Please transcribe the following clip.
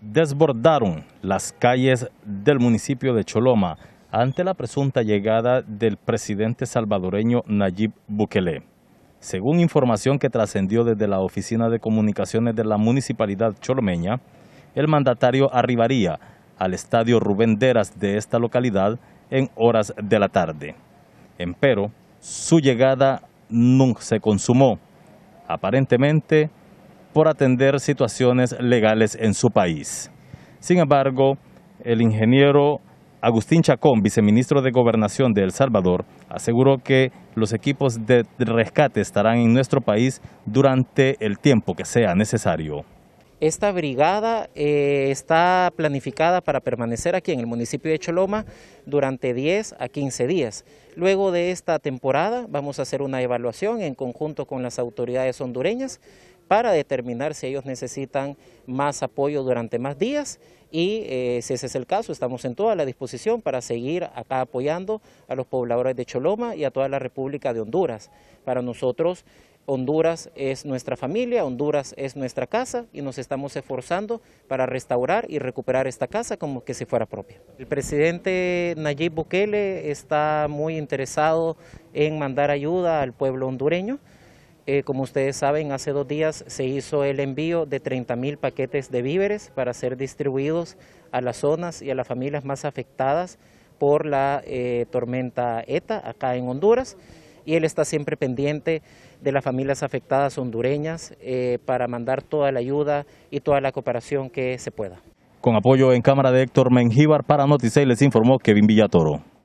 desbordaron las calles del municipio de Choloma ante la presunta llegada del presidente salvadoreño Nayib Bukele. Según información que trascendió desde la Oficina de Comunicaciones de la Municipalidad Cholomeña, el mandatario arribaría al estadio Rubén Deras de esta localidad en horas de la tarde. Empero, su llegada nunca se consumó. Aparentemente, por atender situaciones legales en su país. Sin embargo, el ingeniero Agustín Chacón, viceministro de Gobernación de El Salvador, aseguró que los equipos de rescate estarán en nuestro país durante el tiempo que sea necesario. Esta brigada eh, está planificada para permanecer aquí en el municipio de Choloma durante 10 a 15 días. Luego de esta temporada vamos a hacer una evaluación en conjunto con las autoridades hondureñas para determinar si ellos necesitan más apoyo durante más días y eh, si ese es el caso, estamos en toda la disposición para seguir acá apoyando a los pobladores de Choloma y a toda la República de Honduras. Para nosotros, Honduras es nuestra familia, Honduras es nuestra casa y nos estamos esforzando para restaurar y recuperar esta casa como que si fuera propia. El presidente Nayib Bukele está muy interesado en mandar ayuda al pueblo hondureño. Eh, como ustedes saben, hace dos días se hizo el envío de 30 mil paquetes de víveres para ser distribuidos a las zonas y a las familias más afectadas por la eh, tormenta ETA acá en Honduras y él está siempre pendiente de las familias afectadas hondureñas eh, para mandar toda la ayuda y toda la cooperación que se pueda. Con apoyo en cámara de Héctor Mengíbar para Noticel les informó Kevin Villatoro.